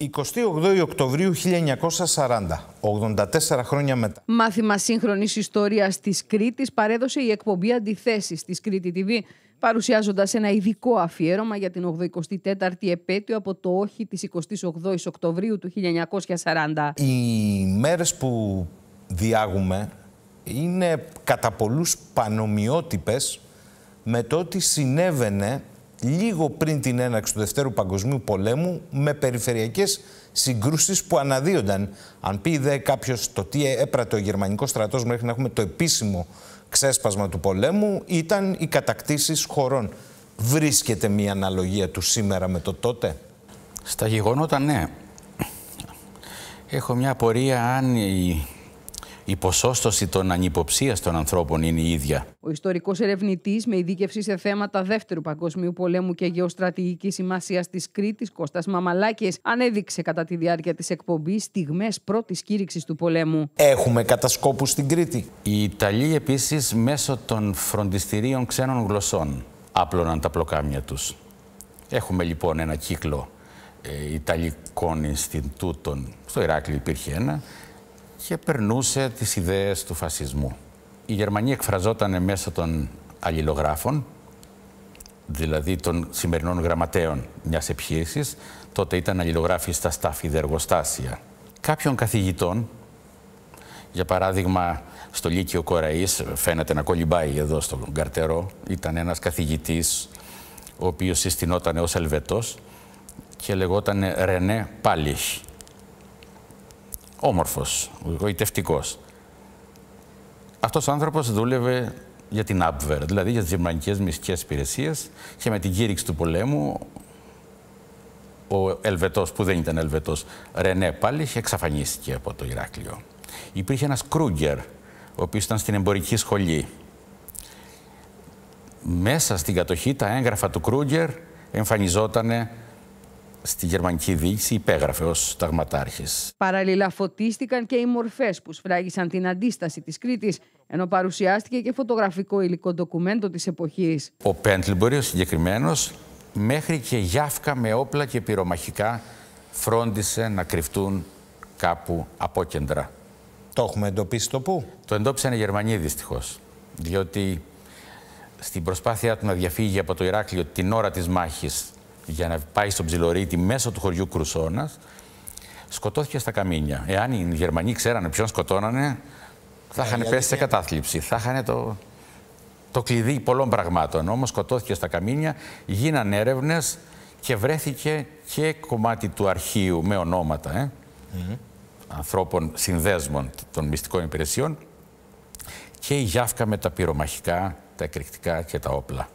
28 Οκτωβρίου 1940, 84 χρόνια μετά. Μάθημα σύγχρονης ιστορίας της Κρήτης παρέδωσε η εκπομπή αντιθέσεις της Κρήτη TV, παρουσιάζοντας ένα ειδικό αφιέρωμα για την 84η επέτειο από το όχι της 28ης Οκτωβρίου του 1940. Οι μέρες που διάγουμε είναι κατά πολλούς πανομοιότυπες με το ότι συνέβαινε λίγο πριν την έναρξη του Δευτέρου Παγκοσμίου Πολέμου με περιφερειακές συγκρούσεις που αναδύονταν. Αν πει δε κάποιος το τι έπρατε ο γερμανικός στρατός μέχρι να έχουμε το επίσημο ξέσπασμα του πολέμου ήταν οι κατακτήσεις χωρών. Βρίσκεται μια αναλογία του σήμερα με το τότε. Στα γεγονότα ναι. Έχω μια απορία αν η η ποσόστοση των ανυποψίας των ανθρώπων είναι η ίδια. Ο ιστορικός ερευνητής με ειδίκευση σε θέματα Δεύτερου Παγκοσμίου Πολέμου και γεωστρατηγικής σημασίας της Κρήτης, Κώστας Μαμαλάκης, ανέδειξε κατά τη διάρκεια της εκπομπής στιγμές πρώτης κήρυξης του πολέμου. Έχουμε κατασκόπους στην Κρήτη. Οι Ιταλοί επίσης μέσω των φροντιστηρίων ξένων γλωσσών άπλωναν τα πλοκάμια τους. Έχουμε λοιπόν ένα κύκλο ε, Ιταλικών Ινστιτούτων. Στο Ηράκλειο υπήρχε ένα και περνούσε τις ιδέες του φασισμού. Η Γερμανία εκφραζόταν μέσω των αλληλογράφων, δηλαδή των σημερινών γραμματέων μιας επιχείρησης, τότε ήταν αλληλογράφοι στα στάφη εργοστάσια. Κάποιων καθηγητών, για παράδειγμα στο Λύκειο Κοραής, φαίνεται να κολυμπάει εδώ στον Καρτερό, ήταν ένας καθηγητής ο οποίος συστηνόταν ως Ελβετός και λεγόταν Ρενέ Πάλιχ όμορφος, γοητευτικός. Αυτός ο άνθρωπος δούλευε για την Abwehr, δηλαδή για τις γερμανικές μυστικές υπηρεσίες και με την κήρυξη του πολέμου ο Ελβετός, που δεν ήταν Ελβετός, Ρενέ πάλι, εξαφανίστηκε από το Ηράκλειο. Υπήρχε ένας Κρούγκερ, ο οποίος ήταν στην εμπορική σχολή. Μέσα στην κατοχή τα έγγραφα του Κρούγκερ εμφανιζόταν στη γερμανική διοίκηση υπέγραφε ως ταγματάρχης. Παραλληλά φωτίστηκαν και οι μορφές που σφράγισαν την αντίσταση της Κρήτης, ενώ παρουσιάστηκε και φωτογραφικό υλικό ντοκουμέντο της εποχής. Ο Πέντλμπορι ο συγκεκριμένος, μέχρι και γιάφκα με όπλα και πυρομαχικά φρόντισε να κρυφτούν κάπου απόκεντρα. Το έχουμε εντοπίσει το πού? Το εντόπισαν οι Γερμανοί δυστυχώς. Διότι στην προσπάθειά του να διαφύγει από το Ηράκλειο την ώρα της μάχης για να πάει στον ψιλορίτη μέσω του χωριού Κρουσόνας, σκοτώθηκε στα καμίνια. Εάν οι Γερμανοί ξέρανε ποιον σκοτώνανε, θα ε, είχαν πέσει σε κατάθλιψη. Θα είχαν το, το κλειδί πολλών πραγμάτων. Όμως σκοτώθηκε στα καμίνια, γίνανε έρευνες και βρέθηκε και κομμάτι του αρχείου με ονόματα ε, ανθρώπων συνδέσμων των μυστικών υπηρεσιών και η γιάφκα με τα πυρομαχικά, τα εκρηκτικά και τα όπλα.